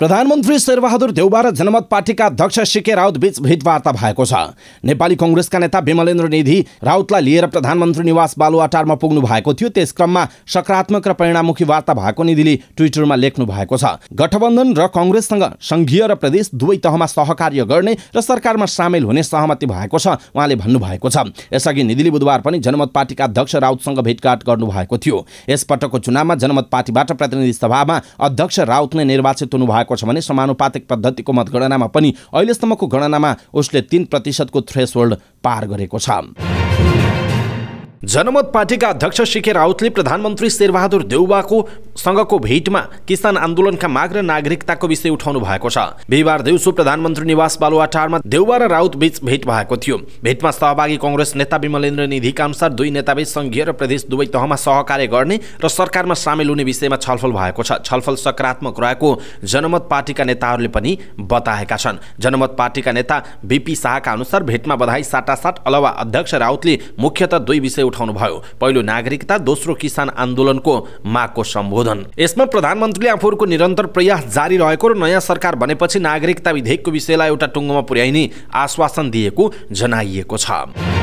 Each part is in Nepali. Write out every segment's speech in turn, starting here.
प्रधानमन्त्री शेरबहादुर देउबा र जनमत पार्टीका अध्यक्ष सिके राउत बीच भेटवार्ता भएको छ नेपाली कङ्ग्रेसका नेता विमलेन्द्र निधि राउतलाई लिएर प्रधानमन्त्री निवास बालुवाटारमा पुग्नु भएको थियो त्यस क्रममा सकारात्मक र परिणाममुखी वार्ता भएको निधिले ट्विटरमा लेख्नु भएको छ गठबन्धन र कङ्ग्रेससँग सङ्घीय र प्रदेश दुवै तहमा सहकार्य गर्ने र सरकारमा सामेल हुने सहमति भएको छ उहाँले भन्नुभएको छ यसअघि निधिले बुधबार पनि जनमत पार्टीका अध्यक्ष राउतसँग भेटघाट गर्नुभएको थियो यसपटकको चुनावमा जनमत पार्टीबाट प्रतिनिधि सभामा अध्यक्ष राउत नै निर्वाचित हुनु भएको छ भने समानुपातिक पद्धतिको मतगणनामा पनि अहिलेसम्मको गणनामा उसले तिन प्रतिशतको थ्रेसहोल्ड पार गरेको छ जनमत पार्टीका अध्यक्ष शेखे राउतले प्रधानमन्त्री शेरबहादुर देउवाको सँगको भेटमा किसान आन्दोलनका माग र नागरिकताको विषय उठाउनु भएको छ बिहिबार दिउँसो प्रधानमन्त्री निवास बालुवाटारमा देउवा र राउत बीच भेट भएको थियो भेटमा सहभागी कङ्ग्रेस नेता विमलेन्द्र निधिका अनुसार दुई नेताबीच संघीय र प्रदेश दुवै तहमा सहकार्य गर्ने र सरकारमा सामेल हुने विषयमा छलफल भएको छ छलफल सकारात्मक रहेको जनमत पार्टीका नेताहरूले पनि बताएका छन् जनमत पार्टीका नेता बिपी शाहका अनुसार भेटमा बधाई साटासाट अलवा अध्यक्ष राउतले मुख्यत दुई विषय भयो पहिलो नागरिकता दोस्रो किसान आन्दोलनको मागको सम्बोधन यसमा प्रधानमन्त्रीले आफूहरूको निरन्तर प्रयास जारी रहेको र नयाँ सरकार बनेपछि नागरिकता विधेयकको विषयलाई एउटा टुङ्गोमा पुर्याइने आश्वासन दिएको जनाइएको छ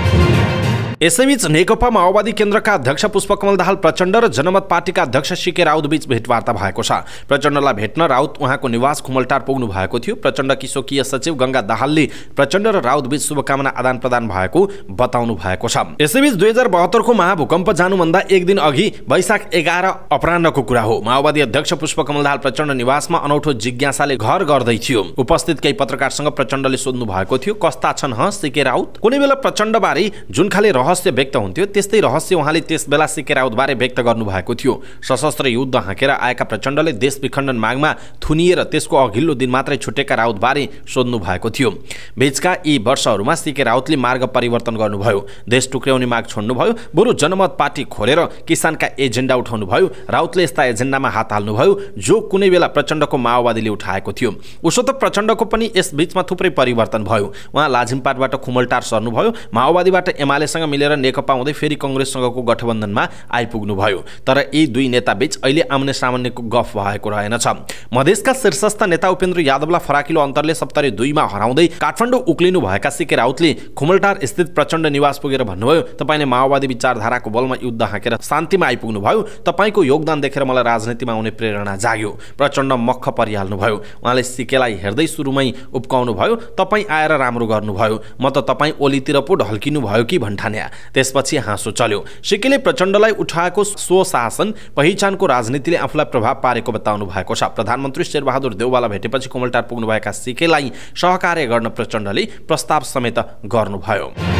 यसैबीच नेकपा माओवादी केन्द्रका अध्यक्ष पुष्पकमल दाहाल प्रचण्ड र जनमत पार्टीका अध्यक्ष सिके राउत बीच भेटवार्ता भएको छ प्रचण्डलाई भेट्न राउत उहाँको निवास खुमलटार पुग्नु भएको थियो प्रचण्ड किशोकीय सचिव गङ्गा दाहालले प्रचण्ड र राउतबीच शुभकामना आदान प्रदान भएको बताउनु भएको छ यसैबीच दुई हजार बहत्तरको महाभूकम्प जानुभन्दा एक दिन अघि वैशाख एघार अपरान्नको कुरा हो माओवादी अध्यक्ष पुष्पकमल दाहाल प्रचण्ड निवासमा अनौठो जिज्ञासाले घर गर्दै थियो उपस्थित केही पत्रकारसँग प्रचण्डले सोध्नु भएको थियो कस्ता छन् ह सिके राउत कुनै बेला प्रचण्डबारे जुन खाले रहस्य व्यक्त हुन्थ्यो त्यस्तै रहस्य उहाँले त्यस बेला सिके राउतबारे व्यक्त गर्नुभएको थियो सशस्त्र युद्ध हाँकेर आएका प्रचण्डले देश विखण्डन मागमा थुनिएर त्यसको अघिल्लो दिन मात्रै छुटेका राउतबारे सोध्नु भएको थियो बिचका यी वर्षहरूमा सिके राउतले मार्ग परिवर्तन गर्नुभयो देश टुक्र्याउने माग छोड्नुभयो बरु जनमत पार्टी खोलेर किसानका एजेन्डा उठाउनुभयो राउतले यस्ता एजेन्डामा हात हाल्नुभयो जो कुनै बेला प्रचण्डको माओवादीले उठाएको थियो उसो त प्रचण्डको पनि यस बिचमा थुप्रै परिवर्तन भयो उहाँ लाजिमपाटबाट खुमलटार सर्नुभयो माओवादीबाट एमालेसँग मिलेर नेकपा हुँदै फेरि कङ्ग्रेससँगको गठबन्धनमा आइपुग्नुभयो तर यी दुई नेताबीच अहिले आउने सामान्यको गफ भएको रहेनछ मधेसका शीर्षस्थ नेता उपेन्द्र यादवलाई फराकिलो अन्तरले सप्तरी दुईमा हराउँदै काठमाडौँ उक्लिनु भएका सिके राउतले खुमलटार स्थित प्रचण्ड निवास पुगेर भन्नुभयो तपाईँले माओवादी विचारधाराको बलमा युद्ध हाँकेर शान्तिमा आइपुग्नुभयो तपाईँको योगदान देखेर मलाई राजनीतिमा आउने प्रेरणा जाग्यो प्रचण्ड मख परिहाल्नुभयो उहाँले सिकेलाई हेर्दै सुरुमै भयो तपाईँ आएर राम्रो गर्नुभयो म त तपाईँ ओलीतिर पो ढल्किनु भयो कि भन्ठाने त्यसपछि हाँसो चल्यो सिकेले प्रचण्डलाई उठाएको स्वशासन पहिचानको राजनीतिले आफूलाई प्रभाव पारेको बताउनु भएको छ प्रधानमन्त्री शेरबहादुर देउवाला भेटेपछि कोमलटार पुग्नुभएका सिक्केलाई सहकार्य गर्न प्रचण्डले प्रस्ताव समेत गर्नुभयो